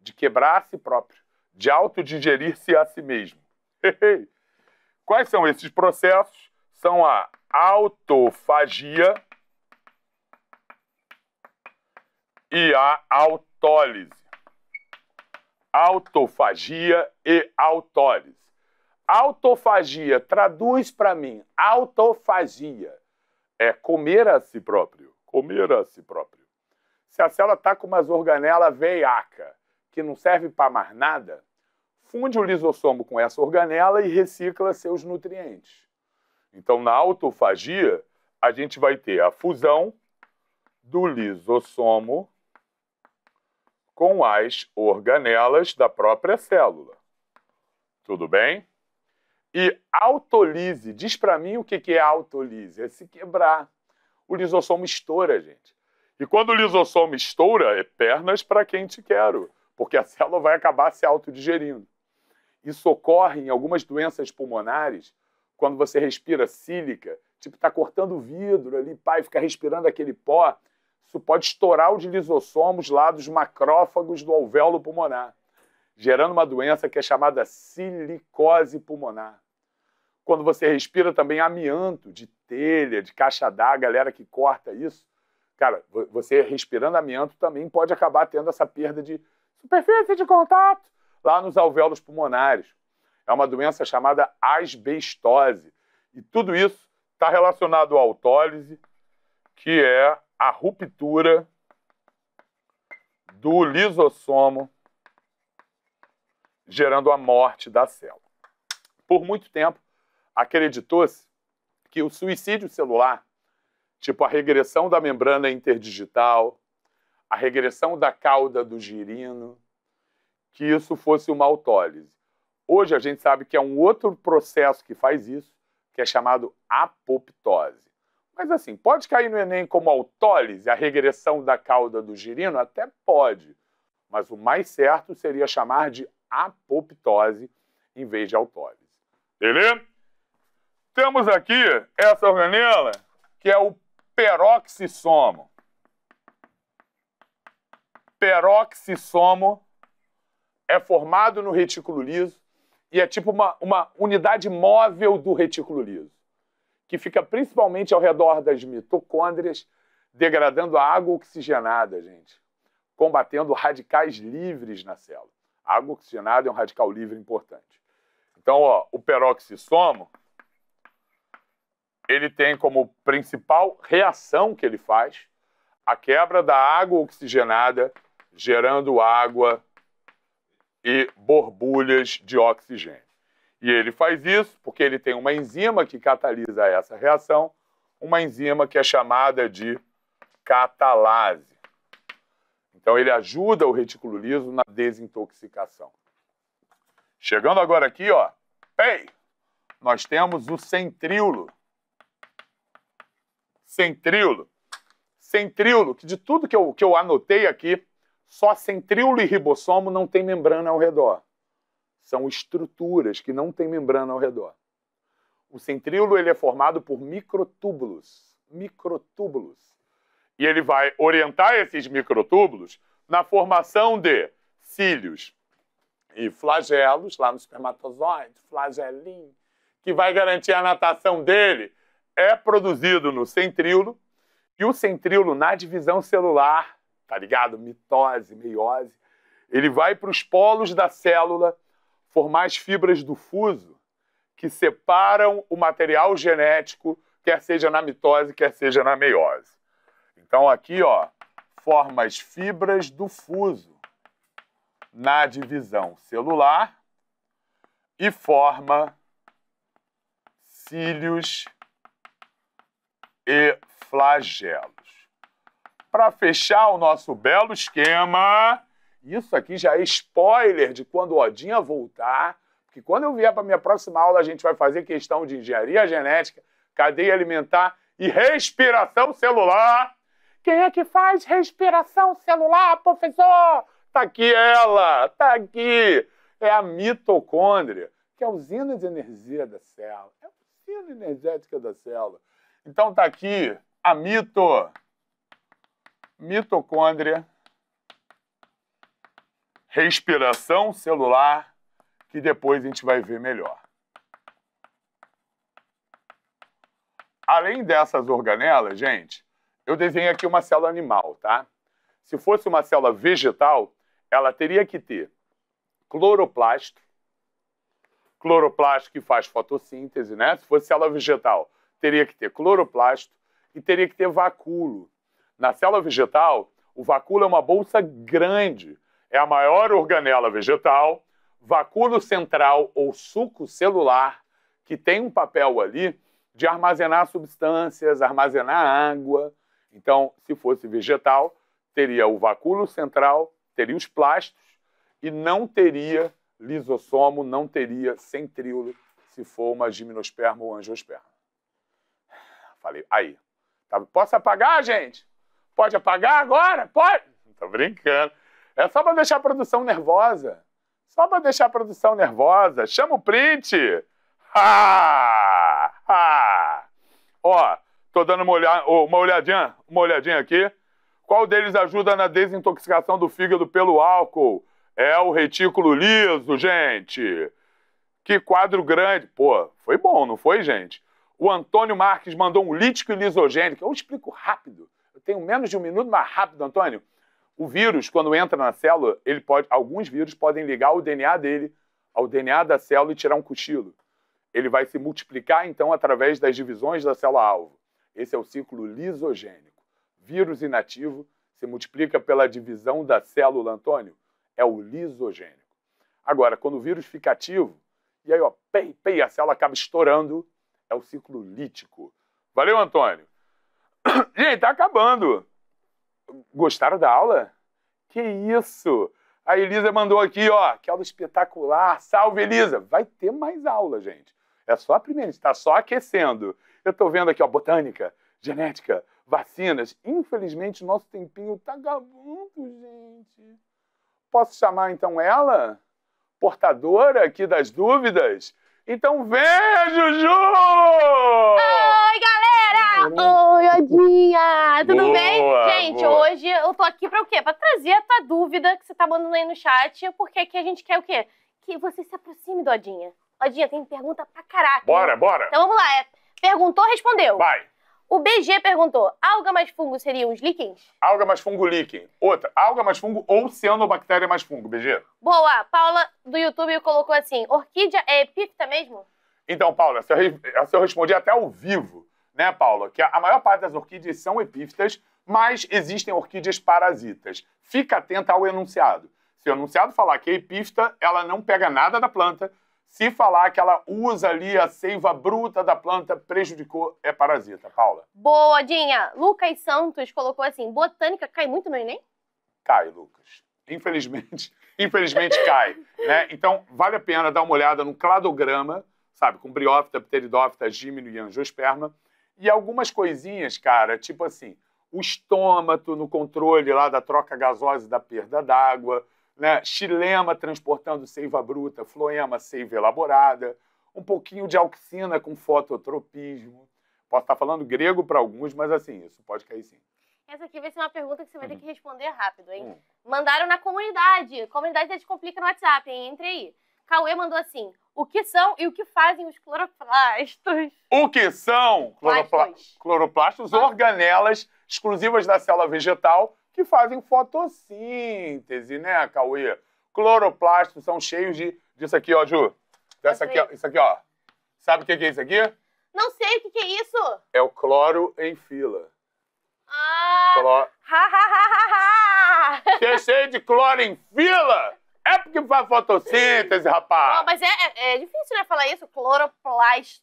de quebrar a si próprio, de autodigerir-se a si mesmo. Quais são esses processos? São a autofagia e a autólise. Autofagia e autólise. Autofagia, traduz para mim. Autofagia é comer a si próprio. Comer a si próprio. Se a célula está com umas organela veiaca, que não serve para mais nada, funde o lisossomo com essa organela e recicla seus nutrientes. Então, na autofagia, a gente vai ter a fusão do lisossomo com as organelas da própria célula. Tudo bem? E autolise, diz para mim o que é autolise, é se quebrar. O lisossomo estoura, gente. E quando o lisossomo estoura, é pernas para quem te quero, porque a célula vai acabar se autodigerindo. Isso ocorre em algumas doenças pulmonares, quando você respira sílica, tipo tá cortando vidro ali, pai, fica respirando aquele pó, isso pode estourar os lisossomos lá dos macrófagos do alvéolo pulmonar, gerando uma doença que é chamada silicose pulmonar. Quando você respira também amianto de telha, de caixa d'água, galera que corta isso. Cara, você respirando amianto também pode acabar tendo essa perda de superfície de contato lá nos alvéolos pulmonares. É uma doença chamada asbestose. E tudo isso está relacionado à autólise, que é a ruptura do lisossomo, gerando a morte da célula. Por muito tempo, acreditou-se que o suicídio celular, tipo a regressão da membrana interdigital, a regressão da cauda do girino, que isso fosse uma autólise. Hoje a gente sabe que é um outro processo que faz isso, que é chamado apoptose. Mas assim, pode cair no Enem como autólise, a regressão da cauda do girino? Até pode. Mas o mais certo seria chamar de apoptose em vez de autólise. Beleza? Temos aqui essa organela, que é o peroxissomo. Peroxissomo é formado no retículo liso e é tipo uma, uma unidade móvel do retículo liso, que fica principalmente ao redor das mitocôndrias, degradando a água oxigenada, gente, combatendo radicais livres na célula. A água oxigenada é um radical livre importante. Então, ó, o peroxissomo ele tem como principal reação que ele faz a quebra da água oxigenada, gerando água e borbulhas de oxigênio. E ele faz isso porque ele tem uma enzima que catalisa essa reação, uma enzima que é chamada de catalase. Então ele ajuda o retículo liso na desintoxicação. Chegando agora aqui, ó, ei, nós temos o centríolo, centríolo. Centríolo, que de tudo que eu, que eu anotei aqui, só centríolo e ribossomo não tem membrana ao redor. São estruturas que não têm membrana ao redor. O centríolo ele é formado por microtúbulos, microtúbulos. E ele vai orientar esses microtúbulos na formação de cílios e flagelos, lá no espermatozoide, flagelinho, que vai garantir a natação dele é produzido no centríolo e o centríolo na divisão celular, tá ligado? Mitose, meiose, ele vai para os polos da célula formar as fibras do fuso que separam o material genético, quer seja na mitose, quer seja na meiose. Então aqui, ó, forma as fibras do fuso na divisão celular e forma cílios e flagelos. Para fechar o nosso belo esquema, isso aqui já é spoiler de quando o Odinha voltar, porque quando eu vier para minha próxima aula, a gente vai fazer questão de engenharia genética, cadeia alimentar e respiração celular. Quem é que faz respiração celular, professor? Tá aqui ela, tá aqui. É a mitocôndria, que é a usina de energia da célula. É a usina energética da célula. Então tá aqui a mito, mitocôndria, respiração celular, que depois a gente vai ver melhor. Além dessas organelas, gente, eu desenhei aqui uma célula animal, tá? Se fosse uma célula vegetal, ela teria que ter cloroplasto, cloroplasto que faz fotossíntese, né? Se fosse célula vegetal, teria que ter cloroplasto e teria que ter vacúolo. Na célula vegetal, o vacúolo é uma bolsa grande, é a maior organela vegetal, vacúolo central ou suco celular, que tem um papel ali de armazenar substâncias, armazenar água. Então, se fosse vegetal, teria o vacúolo central, teria os plastos e não teria lisossomo, não teria centríolo se for uma gimnosperma ou angiosperma. Falei, aí. Tá, posso apagar, gente? Pode apagar agora? Pode? tô brincando. É só para deixar a produção nervosa. Só para deixar a produção nervosa. Chama o print. Ha! Ha! Ó, tô dando uma, olha... oh, uma olhadinha, uma olhadinha aqui. Qual deles ajuda na desintoxicação do fígado pelo álcool? É o retículo liso, gente. Que quadro grande. Pô, foi bom, não foi, gente? O Antônio Marques mandou um lítico e lisogênico. Eu explico rápido. Eu tenho menos de um minuto, mas rápido, Antônio. O vírus, quando entra na célula, ele pode, alguns vírus podem ligar o DNA dele ao DNA da célula e tirar um cochilo. Ele vai se multiplicar, então, através das divisões da célula-alvo. Esse é o ciclo lisogênico. Vírus inativo se multiplica pela divisão da célula, Antônio. É o lisogênico. Agora, quando o vírus fica ativo, e aí, ó, pei, pei, a célula acaba estourando é o ciclo lítico. Valeu, Antônio. Gente, tá acabando. Gostaram da aula? Que isso! A Elisa mandou aqui, ó, que aula espetacular. Salve, Elisa! Vai ter mais aula, gente. É só a primeira, está só aquecendo. Eu estou vendo aqui, ó, botânica, genética, vacinas. Infelizmente, nosso tempinho está acabando, gente. Posso chamar então ela? Portadora aqui das dúvidas? Então vem, Juju! Oi, galera! Oi, Odinha! Tudo boa, bem? Gente, boa. hoje eu tô aqui pra o quê? Pra trazer a tua dúvida que você tá mandando aí no chat, porque aqui a gente quer o quê? Que você se aproxime do Odinha. Odinha, tem pergunta pra caraca. Bora, né? bora! Então vamos lá, é perguntou, respondeu. Vai! O BG perguntou: alga mais fungo seriam os líquens? Alga mais fungo líquen. Outra, alga mais fungo ou cianobactéria mais fungo, BG? Boa! Paula do YouTube colocou assim: orquídea é epífita mesmo? Então, Paula, se eu, é, respondi até ao vivo, né, Paula? Que a maior parte das orquídeas são epífitas, mas existem orquídeas parasitas. Fica atenta ao enunciado. Se o enunciado falar que é epífita, ela não pega nada da planta, se falar que ela usa ali a seiva bruta da planta, prejudicou, é parasita. Paula. Boa, Dinha. Lucas Santos colocou assim: botânica cai muito no Enem? Cai, Lucas. Infelizmente, infelizmente cai. né? Então, vale a pena dar uma olhada no cladograma, sabe, com briófita, pteridófita, gímino e angiosperma. E algumas coisinhas, cara, tipo assim, o estômago no controle lá da troca gasosa e da perda d'água, né? Xilema transportando seiva bruta, floema seiva elaborada, um pouquinho de auxina com fototropismo. Posso estar falando grego para alguns, mas assim, isso pode cair sim. Essa aqui vai ser uma pergunta que você vai ter uhum. que responder rápido, hein? Hum. Mandaram na comunidade. comunidade comunidade da Descomplica no WhatsApp, hein? Entre aí. Cauê mandou assim: o que são e o que fazem os cloroplastos? O que são cloropla... cloroplastos? Organelas exclusivas da célula vegetal que fazem fotossíntese, né, Cauê? Cloroplastos são cheios de. Disso aqui, ó, Ju. Dessa aqui, isso aqui, ó. Sabe o que é isso aqui? Não sei o que, é isso. É o cloro em fila. Ah! Cloro... Ha, ha, ha, ha, ha. É cheio de cloro em fila? É porque faz fotossíntese, rapaz. Não, mas é, é, é difícil, né, falar isso? Cloroplastos.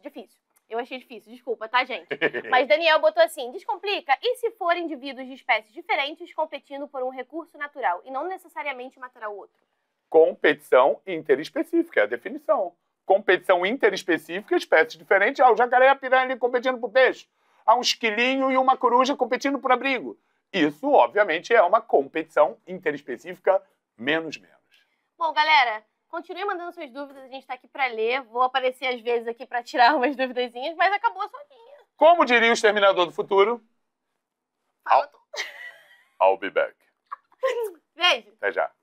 Difícil. Eu achei difícil, desculpa, tá, gente? Mas Daniel botou assim: descomplica. E se forem indivíduos de espécies diferentes competindo por um recurso natural e não necessariamente matar o outro? Competição interespecífica, é a definição. Competição interespecífica, espécies diferentes. Ah, o jacaré e a piranha ali competindo por peixe. Ah, um esquilinho e uma coruja competindo por abrigo. Isso, obviamente, é uma competição interespecífica menos menos. Bom, galera, Continue mandando suas dúvidas, a gente está aqui para ler. Vou aparecer às vezes aqui para tirar umas duvidazinhas, mas acabou a sua linha. Como diria o Exterminador do Futuro? I'll, I'll be back. Beijo. Até já.